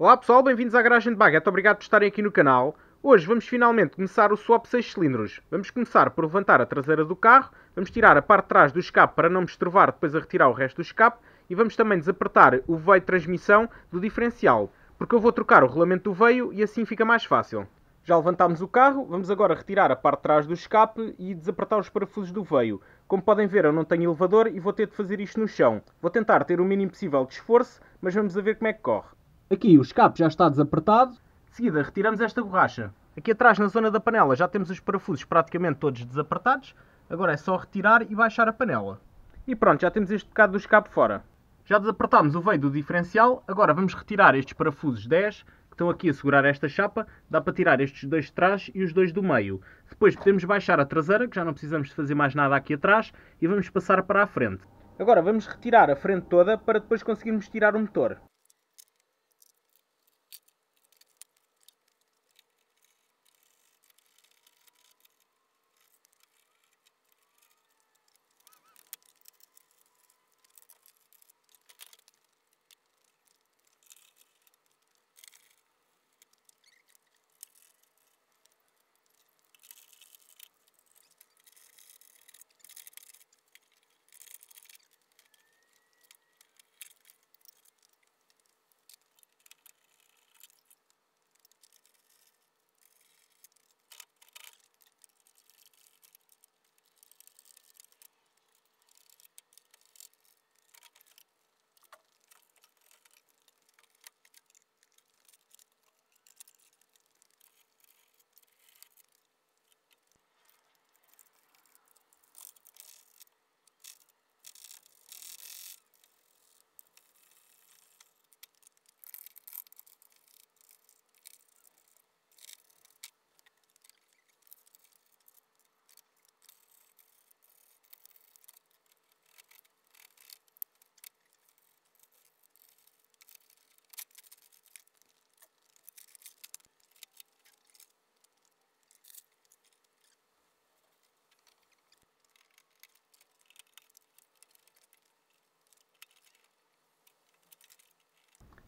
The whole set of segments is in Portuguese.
Olá pessoal, bem-vindos à Garagem de Baguette, obrigado por estarem aqui no canal. Hoje vamos finalmente começar o swap 6 cilindros. Vamos começar por levantar a traseira do carro, vamos tirar a parte de trás do escape para não me estrovar depois a retirar o resto do escape e vamos também desapertar o veio de transmissão do diferencial, porque eu vou trocar o rolamento do veio e assim fica mais fácil. Já levantámos o carro, vamos agora retirar a parte de trás do escape e desapertar os parafusos do veio. Como podem ver, eu não tenho elevador e vou ter de fazer isto no chão. Vou tentar ter o mínimo possível de esforço, mas vamos ver como é que corre. Aqui o escape já está desapertado. Em seguida, retiramos esta borracha. Aqui atrás, na zona da panela, já temos os parafusos praticamente todos desapertados. Agora é só retirar e baixar a panela. E pronto, já temos este bocado do escape fora. Já desapertámos o veio do diferencial, agora vamos retirar estes parafusos 10 que estão aqui a segurar esta chapa. Dá para tirar estes dois de trás e os dois do meio. Depois podemos baixar a traseira, que já não precisamos de fazer mais nada aqui atrás, e vamos passar para a frente. Agora vamos retirar a frente toda para depois conseguirmos tirar o motor.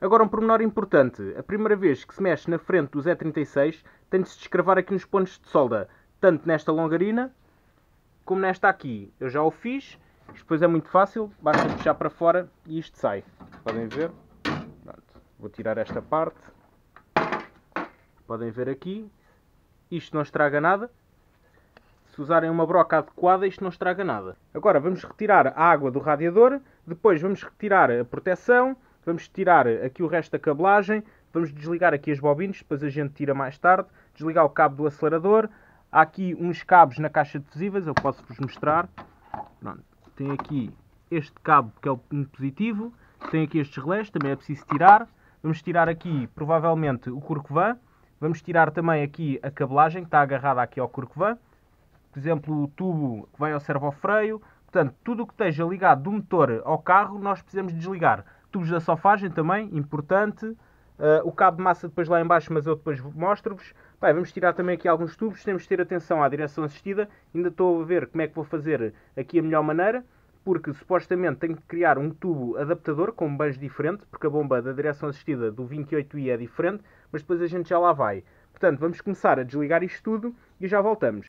Agora um pormenor importante. A primeira vez que se mexe na frente do Z36 tem de se descravar aqui nos pontos de solda. Tanto nesta longarina, como nesta aqui. Eu já o fiz. Depois é muito fácil. Basta puxar para fora e isto sai. Podem ver. Vou tirar esta parte. Podem ver aqui. Isto não estraga nada. Se usarem uma broca adequada, isto não estraga nada. Agora vamos retirar a água do radiador. Depois vamos retirar a proteção Vamos tirar aqui o resto da cabelagem, vamos desligar aqui as bobinas, depois a gente tira mais tarde, desligar o cabo do acelerador. Há aqui uns cabos na caixa de fusíveis, eu posso-vos mostrar. Pronto. Tem aqui este cabo que é o positivo, tem aqui estes relés, também é preciso tirar. Vamos tirar aqui, provavelmente, o corcovã. Vamos tirar também aqui a cabelagem que está agarrada aqui ao corcovã. Por exemplo, o tubo que vai ao servo freio. Portanto, tudo o que esteja ligado do motor ao carro, nós precisamos desligar tubos da sofagem também, importante. Uh, o cabo de massa depois lá embaixo, mas eu depois mostro-vos. Vamos tirar também aqui alguns tubos, temos de ter atenção à direção assistida. Ainda estou a ver como é que vou fazer aqui a melhor maneira, porque supostamente tenho de criar um tubo adaptador com um beijo diferente, porque a bomba da direção assistida do 28i é diferente, mas depois a gente já lá vai. Portanto, vamos começar a desligar isto tudo e já voltamos.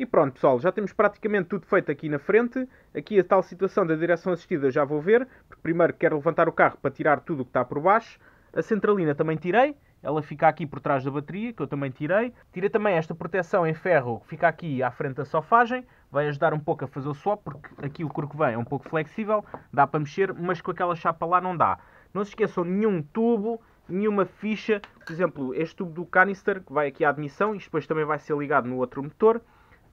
E pronto, pessoal, já temos praticamente tudo feito aqui na frente. Aqui a tal situação da direção assistida já vou ver, porque primeiro quero levantar o carro para tirar tudo o que está por baixo. A centralina também tirei, ela fica aqui por trás da bateria, que eu também tirei. Tirei também esta proteção em ferro que fica aqui à frente da sofagem, vai ajudar um pouco a fazer o swap, porque aqui o corpo vem é um pouco flexível, dá para mexer, mas com aquela chapa lá não dá. Não se esqueçam, nenhum tubo, nenhuma ficha, por exemplo, este tubo do canister, que vai aqui à admissão, isto depois também vai ser ligado no outro motor.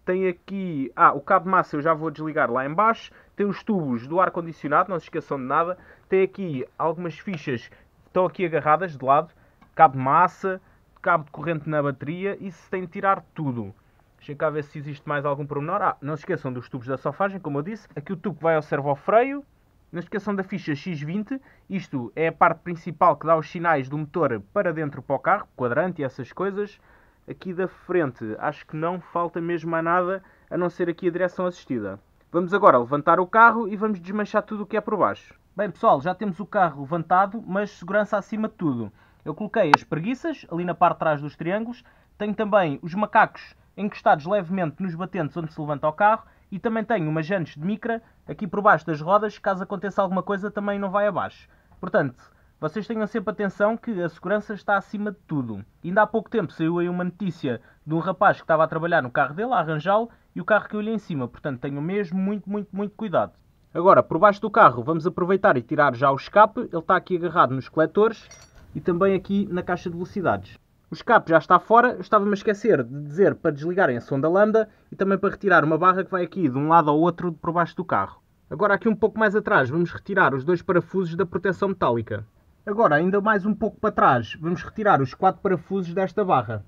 Tem aqui... Ah, o cabo massa eu já vou desligar lá embaixo. Tem os tubos do ar-condicionado, não se esqueçam de nada. Tem aqui algumas fichas que estão aqui agarradas de lado. Cabo massa, cabo de corrente na bateria. Isso tem de tirar tudo. Deixa cá ver se existe mais algum pormenor. Ah, não se esqueçam dos tubos da sofagem, como eu disse. Aqui o tubo vai ao freio Não se esqueçam da ficha X20. Isto é a parte principal que dá os sinais do motor para dentro para o carro, quadrante e essas coisas. Aqui da frente, acho que não falta mesmo mais nada, a não ser aqui a direção assistida. Vamos agora levantar o carro e vamos desmanchar tudo o que é por baixo. Bem pessoal, já temos o carro levantado, mas segurança acima de tudo. Eu coloquei as preguiças ali na parte de trás dos triângulos, tenho também os macacos encostados levemente nos batentes onde se levanta o carro e também tenho umas jantes de micra aqui por baixo das rodas, caso aconteça alguma coisa também não vai abaixo. Portanto, vocês tenham sempre atenção que a segurança está acima de tudo. Ainda há pouco tempo saiu aí uma notícia de um rapaz que estava a trabalhar no carro dele, a arranjá-lo, e o carro caiu-lhe em cima. Portanto, tenham mesmo muito, muito, muito cuidado. Agora, por baixo do carro, vamos aproveitar e tirar já o escape. Ele está aqui agarrado nos coletores e também aqui na caixa de velocidades. O escape já está fora, estava-me a esquecer de dizer para desligarem a sonda lambda e também para retirar uma barra que vai aqui de um lado ao outro por baixo do carro. Agora aqui um pouco mais atrás vamos retirar os dois parafusos da proteção metálica. Agora, ainda mais um pouco para trás, vamos retirar os quatro parafusos desta barra.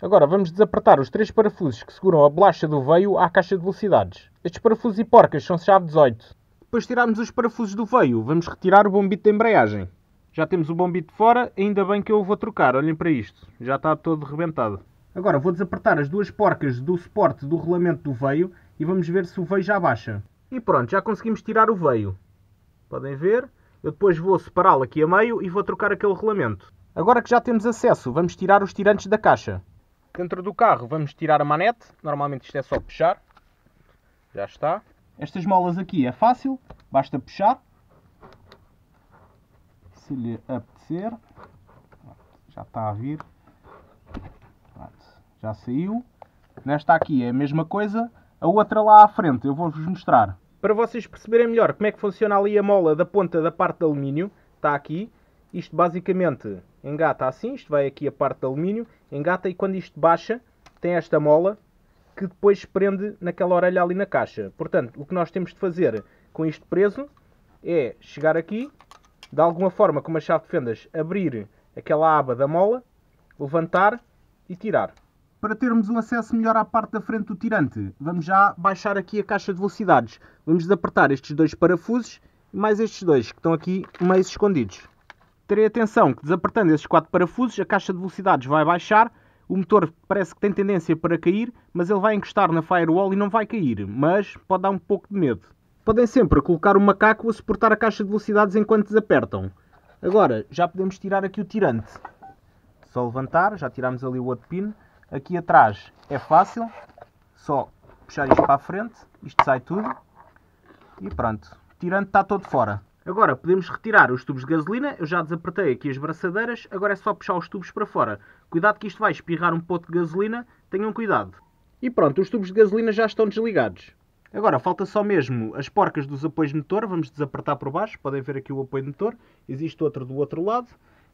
Agora vamos desapertar os três parafusos que seguram a bolacha do veio à caixa de velocidades. Estes parafusos e porcas são chave 18. Depois de tirarmos os parafusos do veio, vamos retirar o bombito da embreagem. Já temos o bombito fora, ainda bem que eu o vou trocar, olhem para isto. Já está todo rebentado. Agora vou desapertar as duas porcas do suporte do rolamento do veio e vamos ver se o veio já baixa. E pronto, já conseguimos tirar o veio. Podem ver, eu depois vou separá-lo aqui a meio e vou trocar aquele rolamento. Agora que já temos acesso, vamos tirar os tirantes da caixa. Dentro do carro vamos tirar a manete. Normalmente isto é só puxar. Já está. Estas molas aqui é fácil. Basta puxar. Se lhe apetecer. Já está a vir. Já saiu. Nesta aqui é a mesma coisa. A outra lá à frente eu vou-vos mostrar. Para vocês perceberem melhor como é que funciona ali a mola da ponta da parte de alumínio, está aqui. Isto basicamente engata assim, isto vai aqui a parte de alumínio, engata e quando isto baixa, tem esta mola que depois prende naquela orelha ali na caixa. Portanto, o que nós temos de fazer com isto preso é chegar aqui, de alguma forma com uma chave de fendas, abrir aquela aba da mola, levantar e tirar para termos um acesso melhor à parte da frente do tirante, vamos já baixar aqui a caixa de velocidades. Vamos desapertar estes dois parafusos e mais estes dois que estão aqui meio escondidos. Terei atenção que desapertando estes quatro parafusos a caixa de velocidades vai baixar, o motor parece que tem tendência para cair, mas ele vai encostar na firewall e não vai cair, mas pode dar um pouco de medo. Podem sempre colocar o macaco a suportar a caixa de velocidades enquanto desapertam. Agora, já podemos tirar aqui o tirante. Só levantar, já tirámos ali o outro pino. Aqui atrás é fácil, só puxar isto para a frente, isto sai tudo e pronto. Tirando está todo fora. Agora podemos retirar os tubos de gasolina, eu já desapertei aqui as braçadeiras, agora é só puxar os tubos para fora. Cuidado que isto vai espirrar um pouco de gasolina, tenham cuidado. E pronto, os tubos de gasolina já estão desligados. Agora falta só mesmo as porcas dos apoios de motor, vamos desapertar por baixo, podem ver aqui o apoio de motor, existe outro do outro lado.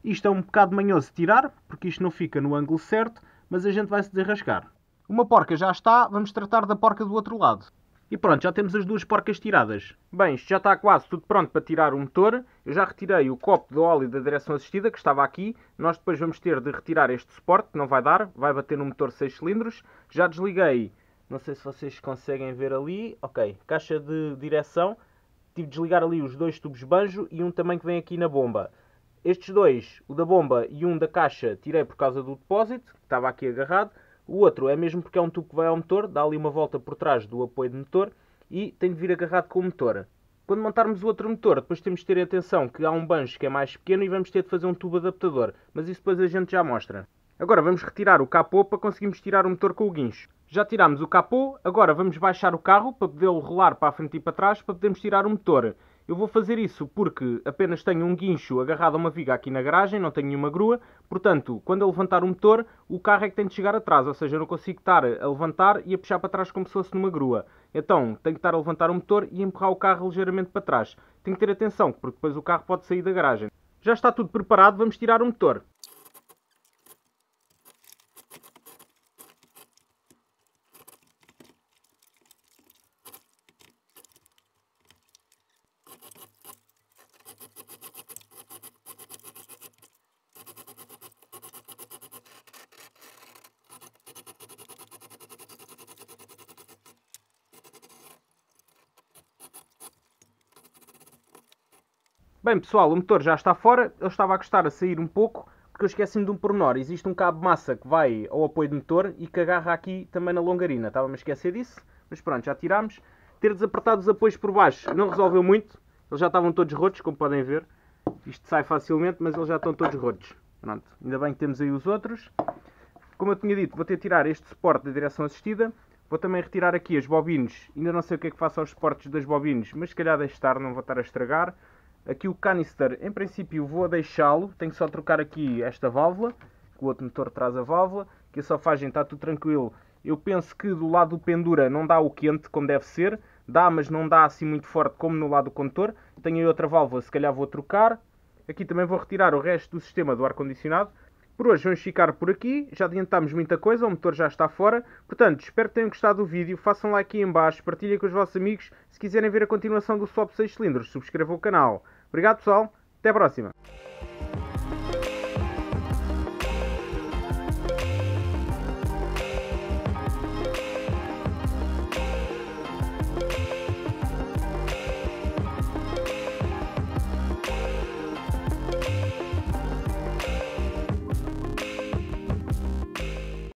Isto é um bocado manhoso tirar, porque isto não fica no ângulo certo, mas a gente vai se desarrascar. Uma porca já está, vamos tratar da porca do outro lado. E pronto, já temos as duas porcas tiradas. Bem, isto já está quase tudo pronto para tirar o motor. Eu já retirei o copo de óleo da direção assistida que estava aqui. Nós depois vamos ter de retirar este suporte, que não vai dar, vai bater no motor 6 cilindros. Já desliguei, não sei se vocês conseguem ver ali, ok, caixa de direção. Tive de desligar ali os dois tubos banjo e um também que vem aqui na bomba. Estes dois, o da bomba e um da caixa, tirei por causa do depósito, que estava aqui agarrado. O outro é mesmo porque é um tubo que vai ao motor, dá ali uma volta por trás do apoio do motor e tem de vir agarrado com o motor. Quando montarmos o outro motor, depois temos de ter atenção que há um banjo que é mais pequeno e vamos ter de fazer um tubo adaptador, mas isso depois a gente já mostra. Agora vamos retirar o capô para conseguirmos tirar o motor com o guincho. Já tirámos o capô, agora vamos baixar o carro para podê-lo rolar para a frente e para trás para podermos tirar o motor. Eu vou fazer isso porque apenas tenho um guincho agarrado a uma viga aqui na garagem, não tenho nenhuma grua, portanto, quando eu levantar o motor, o carro é que tem de chegar atrás, ou seja, eu não consigo estar a levantar e a puxar para trás como se fosse numa grua. Então, tenho que estar a levantar o motor e empurrar o carro ligeiramente para trás. Tenho que ter atenção, porque depois o carro pode sair da garagem. Já está tudo preparado, vamos tirar o motor. Bem, pessoal, o motor já está fora. Ele estava a gostar a sair um pouco, porque eu esqueci-me de um pormenor. Existe um cabo massa que vai ao apoio do motor e que agarra aqui também na longarina. Estava-me a esquecer disso, mas pronto, já tirámos. Ter desapertado os apoios por baixo não resolveu muito. Eles já estavam todos rotos, como podem ver. Isto sai facilmente, mas eles já estão todos rotos. Pronto, ainda bem que temos aí os outros. Como eu tinha dito, vou ter de tirar este suporte da direção assistida. Vou também retirar aqui as bobinas. Ainda não sei o que é que faço aos suportes das bobinas, mas se calhar deixo estar, não vou estar a estragar. Aqui o canister, em princípio, vou deixá-lo. Tenho só trocar aqui esta válvula. Que o outro motor traz a válvula. Que a sofagem está tudo tranquilo. Eu penso que do lado do pendura não dá o quente como deve ser. Dá, mas não dá assim muito forte como no lado do condutor. Tenho aí outra válvula, se calhar vou trocar. Aqui também vou retirar o resto do sistema do ar-condicionado. Por hoje vamos ficar por aqui, já adiantámos muita coisa, o motor já está fora. Portanto, espero que tenham gostado do vídeo, façam like aí em baixo, partilhem com os vossos amigos. Se quiserem ver a continuação do Swap 6 cilindros, subscrevam o canal. Obrigado, pessoal. Até a próxima.